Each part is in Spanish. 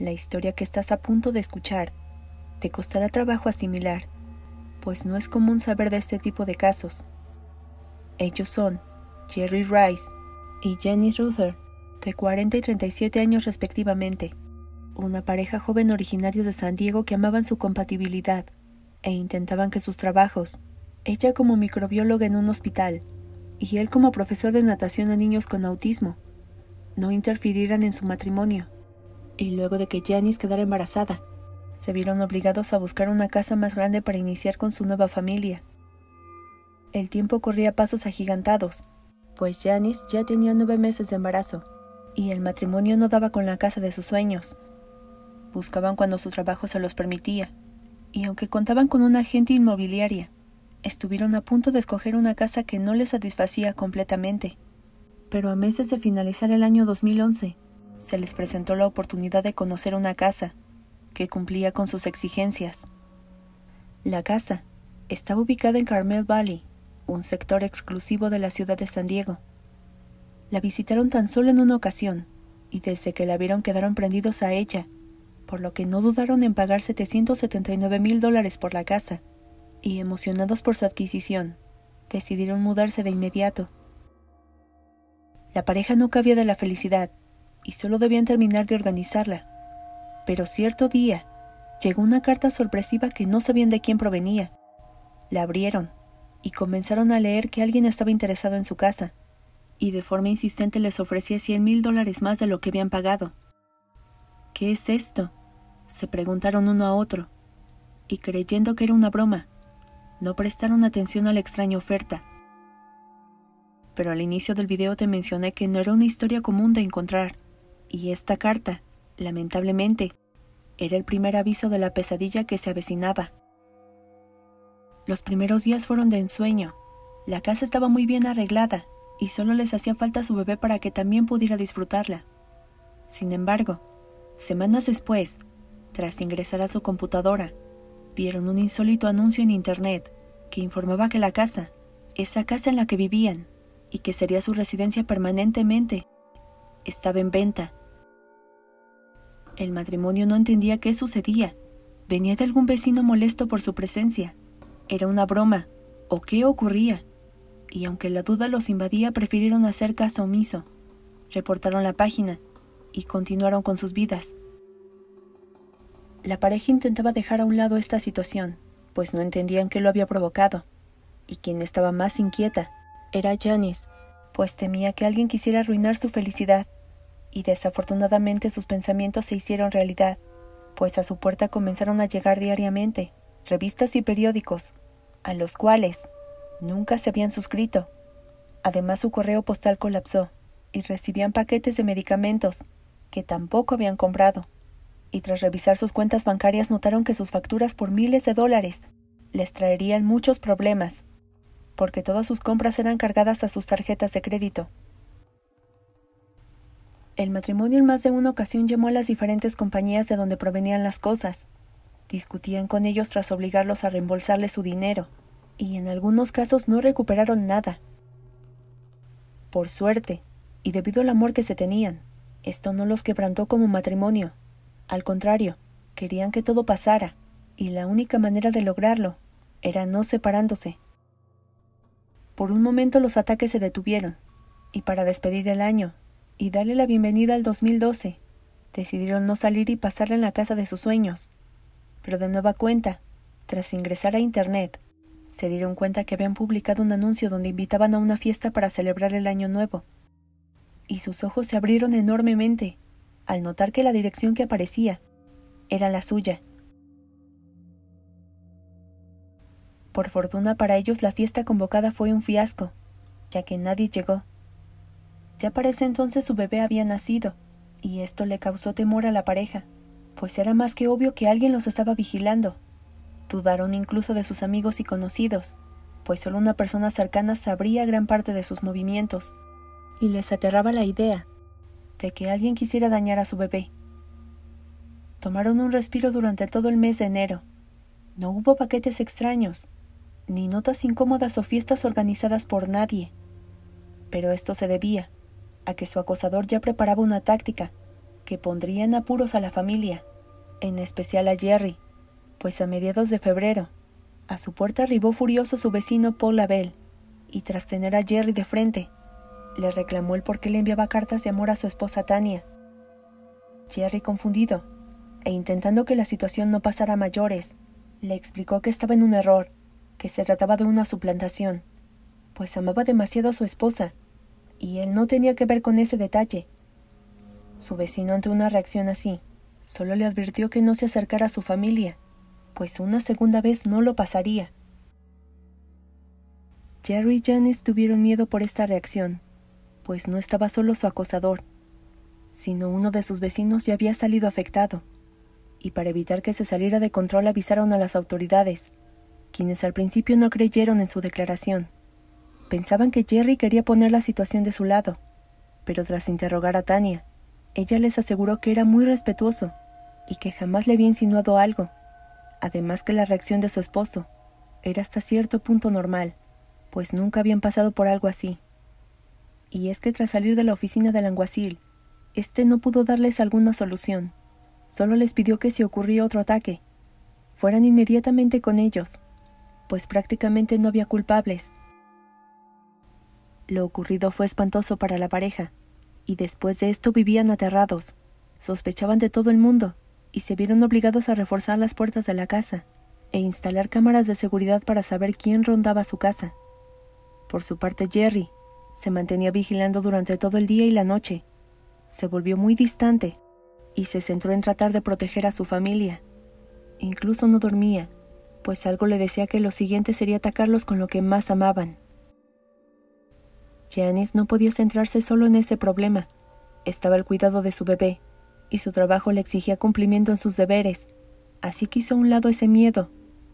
La historia que estás a punto de escuchar te costará trabajo asimilar, pues no es común saber de este tipo de casos. Ellos son Jerry Rice y Jenny Ruther, de 40 y 37 años respectivamente, una pareja joven originaria de San Diego que amaban su compatibilidad e intentaban que sus trabajos, ella como microbióloga en un hospital y él como profesor de natación a niños con autismo, no interfirieran en su matrimonio y luego de que Janice quedara embarazada, se vieron obligados a buscar una casa más grande para iniciar con su nueva familia. El tiempo corría pasos agigantados, pues Janice ya tenía nueve meses de embarazo, y el matrimonio no daba con la casa de sus sueños. Buscaban cuando su trabajo se los permitía, y aunque contaban con una agente inmobiliaria, estuvieron a punto de escoger una casa que no les satisfacía completamente. Pero a meses de finalizar el año 2011, se les presentó la oportunidad de conocer una casa que cumplía con sus exigencias. La casa estaba ubicada en Carmel Valley, un sector exclusivo de la ciudad de San Diego. La visitaron tan solo en una ocasión, y desde que la vieron quedaron prendidos a ella, por lo que no dudaron en pagar 779 mil dólares por la casa, y emocionados por su adquisición, decidieron mudarse de inmediato. La pareja no cabía de la felicidad, y solo debían terminar de organizarla. Pero cierto día, llegó una carta sorpresiva que no sabían de quién provenía. La abrieron y comenzaron a leer que alguien estaba interesado en su casa, y de forma insistente les ofrecía 100 mil dólares más de lo que habían pagado. ¿Qué es esto? se preguntaron uno a otro, y creyendo que era una broma, no prestaron atención a la extraña oferta. Pero al inicio del video te mencioné que no era una historia común de encontrar. Y esta carta, lamentablemente, era el primer aviso de la pesadilla que se avecinaba. Los primeros días fueron de ensueño. La casa estaba muy bien arreglada y solo les hacía falta su bebé para que también pudiera disfrutarla. Sin embargo, semanas después, tras ingresar a su computadora, vieron un insólito anuncio en Internet que informaba que la casa, esa casa en la que vivían, y que sería su residencia permanentemente, estaba en venta. El matrimonio no entendía qué sucedía. ¿Venía de algún vecino molesto por su presencia? ¿Era una broma? ¿O qué ocurría? Y aunque la duda los invadía, prefirieron hacer caso omiso. Reportaron la página y continuaron con sus vidas. La pareja intentaba dejar a un lado esta situación, pues no entendían qué lo había provocado. Y quien estaba más inquieta era Janice, pues temía que alguien quisiera arruinar su felicidad, y desafortunadamente sus pensamientos se hicieron realidad, pues a su puerta comenzaron a llegar diariamente revistas y periódicos, a los cuales nunca se habían suscrito. Además su correo postal colapsó, y recibían paquetes de medicamentos, que tampoco habían comprado. Y tras revisar sus cuentas bancarias notaron que sus facturas por miles de dólares les traerían muchos problemas porque todas sus compras eran cargadas a sus tarjetas de crédito. El matrimonio en más de una ocasión llamó a las diferentes compañías de donde provenían las cosas. Discutían con ellos tras obligarlos a reembolsarle su dinero, y en algunos casos no recuperaron nada. Por suerte, y debido al amor que se tenían, esto no los quebrantó como matrimonio. Al contrario, querían que todo pasara, y la única manera de lograrlo era no separándose. Por un momento los ataques se detuvieron, y para despedir el año y darle la bienvenida al 2012, decidieron no salir y pasarla en la casa de sus sueños. Pero de nueva cuenta, tras ingresar a Internet, se dieron cuenta que habían publicado un anuncio donde invitaban a una fiesta para celebrar el año nuevo. Y sus ojos se abrieron enormemente al notar que la dirección que aparecía era la suya. Por fortuna para ellos la fiesta convocada fue un fiasco, ya que nadie llegó. Ya parece entonces su bebé había nacido, y esto le causó temor a la pareja, pues era más que obvio que alguien los estaba vigilando. Dudaron incluso de sus amigos y conocidos, pues solo una persona cercana sabría gran parte de sus movimientos, y les aterraba la idea de que alguien quisiera dañar a su bebé. Tomaron un respiro durante todo el mes de enero. No hubo paquetes extraños, ni notas incómodas o fiestas organizadas por nadie. Pero esto se debía a que su acosador ya preparaba una táctica que pondría en apuros a la familia, en especial a Jerry, pues a mediados de febrero, a su puerta arribó furioso su vecino Paul Abel, y tras tener a Jerry de frente, le reclamó el por qué le enviaba cartas de amor a su esposa Tania. Jerry, confundido, e intentando que la situación no pasara a mayores, le explicó que estaba en un error que se trataba de una suplantación, pues amaba demasiado a su esposa, y él no tenía que ver con ese detalle. Su vecino ante una reacción así, solo le advirtió que no se acercara a su familia, pues una segunda vez no lo pasaría. Jerry y Janice tuvieron miedo por esta reacción, pues no estaba solo su acosador, sino uno de sus vecinos ya había salido afectado, y para evitar que se saliera de control avisaron a las autoridades quienes al principio no creyeron en su declaración. Pensaban que Jerry quería poner la situación de su lado, pero tras interrogar a Tania, ella les aseguró que era muy respetuoso y que jamás le había insinuado algo, además que la reacción de su esposo era hasta cierto punto normal, pues nunca habían pasado por algo así. Y es que tras salir de la oficina del alguacil, este no pudo darles alguna solución, solo les pidió que si ocurría otro ataque, fueran inmediatamente con ellos pues prácticamente no había culpables. Lo ocurrido fue espantoso para la pareja, y después de esto vivían aterrados, sospechaban de todo el mundo, y se vieron obligados a reforzar las puertas de la casa, e instalar cámaras de seguridad para saber quién rondaba su casa. Por su parte, Jerry se mantenía vigilando durante todo el día y la noche. Se volvió muy distante y se centró en tratar de proteger a su familia. Incluso no dormía pues algo le decía que lo siguiente sería atacarlos con lo que más amaban. Janice no podía centrarse solo en ese problema. Estaba al cuidado de su bebé, y su trabajo le exigía cumplimiento en sus deberes, así que hizo a un lado ese miedo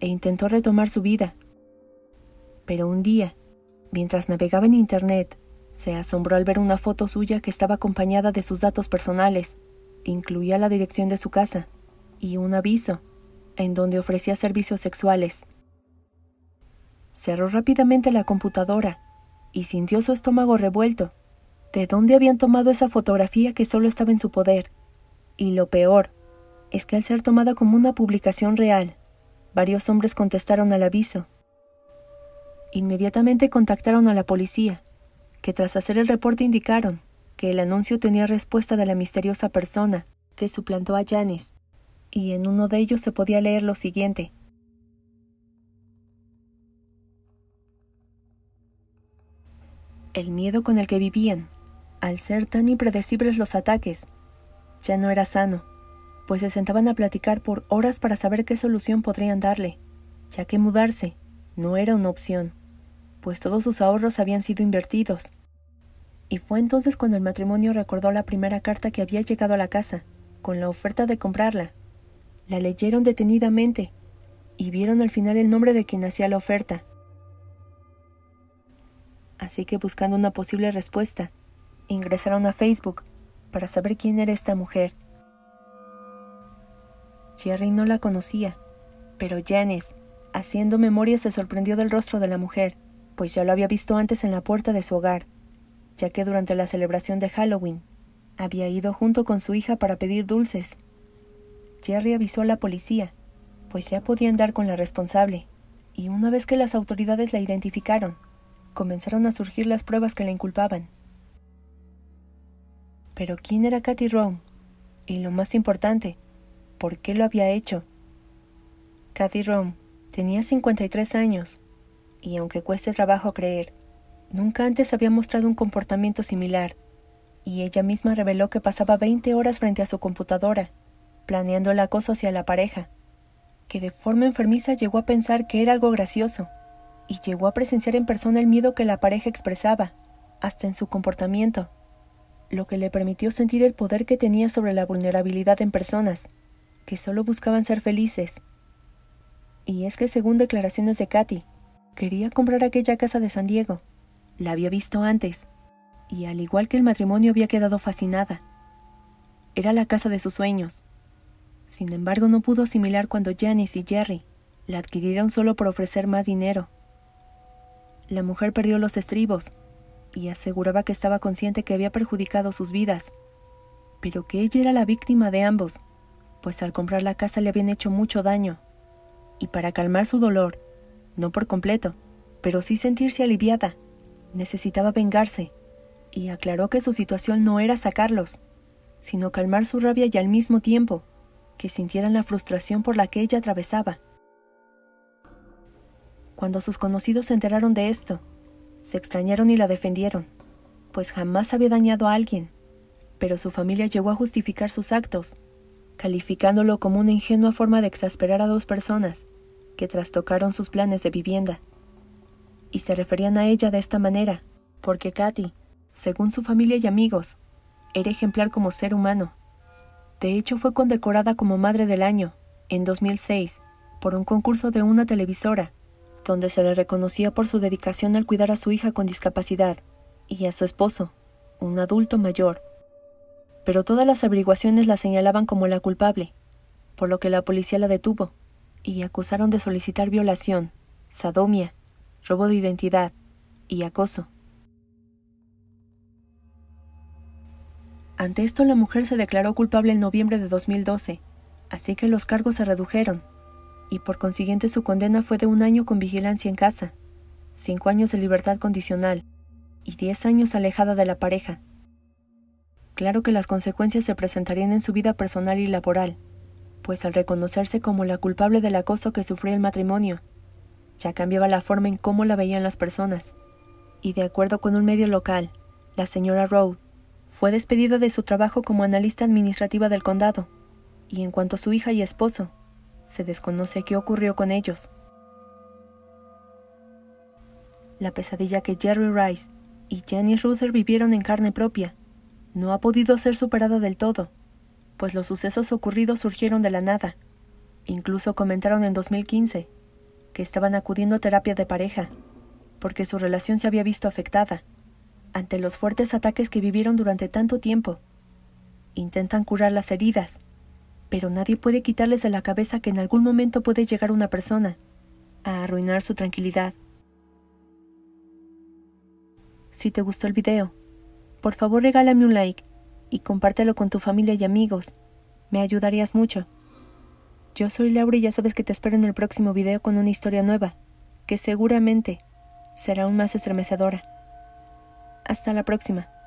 e intentó retomar su vida. Pero un día, mientras navegaba en Internet, se asombró al ver una foto suya que estaba acompañada de sus datos personales, incluía la dirección de su casa, y un aviso en donde ofrecía servicios sexuales. Cerró rápidamente la computadora y sintió su estómago revuelto. ¿De dónde habían tomado esa fotografía que solo estaba en su poder? Y lo peor es que al ser tomada como una publicación real, varios hombres contestaron al aviso. Inmediatamente contactaron a la policía, que tras hacer el reporte indicaron que el anuncio tenía respuesta de la misteriosa persona que suplantó a Janice y en uno de ellos se podía leer lo siguiente. El miedo con el que vivían, al ser tan impredecibles los ataques, ya no era sano, pues se sentaban a platicar por horas para saber qué solución podrían darle, ya que mudarse no era una opción, pues todos sus ahorros habían sido invertidos. Y fue entonces cuando el matrimonio recordó la primera carta que había llegado a la casa, con la oferta de comprarla, la leyeron detenidamente y vieron al final el nombre de quien hacía la oferta. Así que buscando una posible respuesta, ingresaron a Facebook para saber quién era esta mujer. Jerry no la conocía, pero Janice, haciendo memoria, se sorprendió del rostro de la mujer, pues ya lo había visto antes en la puerta de su hogar, ya que durante la celebración de Halloween había ido junto con su hija para pedir dulces Jerry avisó a la policía, pues ya podían dar con la responsable, y una vez que las autoridades la identificaron, comenzaron a surgir las pruebas que la inculpaban. Pero ¿quién era Katy Rohn? Y lo más importante, ¿por qué lo había hecho? Katy Rome tenía 53 años, y aunque cueste trabajo creer, nunca antes había mostrado un comportamiento similar, y ella misma reveló que pasaba 20 horas frente a su computadora, planeando el acoso hacia la pareja, que de forma enfermiza llegó a pensar que era algo gracioso, y llegó a presenciar en persona el miedo que la pareja expresaba, hasta en su comportamiento, lo que le permitió sentir el poder que tenía sobre la vulnerabilidad en personas, que solo buscaban ser felices. Y es que según declaraciones de Katy, quería comprar aquella casa de San Diego. La había visto antes, y al igual que el matrimonio había quedado fascinada. Era la casa de sus sueños, sin embargo, no pudo asimilar cuando Janice y Jerry la adquirieron solo por ofrecer más dinero. La mujer perdió los estribos y aseguraba que estaba consciente que había perjudicado sus vidas, pero que ella era la víctima de ambos, pues al comprar la casa le habían hecho mucho daño. Y para calmar su dolor, no por completo, pero sí sentirse aliviada, necesitaba vengarse, y aclaró que su situación no era sacarlos, sino calmar su rabia y al mismo tiempo que sintieran la frustración por la que ella atravesaba. Cuando sus conocidos se enteraron de esto, se extrañaron y la defendieron, pues jamás había dañado a alguien, pero su familia llegó a justificar sus actos, calificándolo como una ingenua forma de exasperar a dos personas que trastocaron sus planes de vivienda. Y se referían a ella de esta manera, porque Katy, según su familia y amigos, era ejemplar como ser humano de hecho, fue condecorada como Madre del Año, en 2006, por un concurso de una televisora, donde se le reconocía por su dedicación al cuidar a su hija con discapacidad y a su esposo, un adulto mayor. Pero todas las averiguaciones la señalaban como la culpable, por lo que la policía la detuvo y acusaron de solicitar violación, sadomia, robo de identidad y acoso. Ante esto la mujer se declaró culpable en noviembre de 2012, así que los cargos se redujeron, y por consiguiente su condena fue de un año con vigilancia en casa, cinco años de libertad condicional y diez años alejada de la pareja. Claro que las consecuencias se presentarían en su vida personal y laboral, pues al reconocerse como la culpable del acoso que sufría el matrimonio, ya cambiaba la forma en cómo la veían las personas. Y de acuerdo con un medio local, la señora Rowe fue despedida de su trabajo como analista administrativa del condado, y en cuanto a su hija y esposo, se desconoce qué ocurrió con ellos. La pesadilla que Jerry Rice y Jenny Ruther vivieron en carne propia no ha podido ser superada del todo, pues los sucesos ocurridos surgieron de la nada. Incluso comentaron en 2015 que estaban acudiendo a terapia de pareja, porque su relación se había visto afectada ante los fuertes ataques que vivieron durante tanto tiempo. Intentan curar las heridas, pero nadie puede quitarles de la cabeza que en algún momento puede llegar una persona a arruinar su tranquilidad. Si te gustó el video, por favor regálame un like y compártelo con tu familia y amigos. Me ayudarías mucho. Yo soy Laura y ya sabes que te espero en el próximo video con una historia nueva, que seguramente será aún más estremecedora. Hasta la próxima.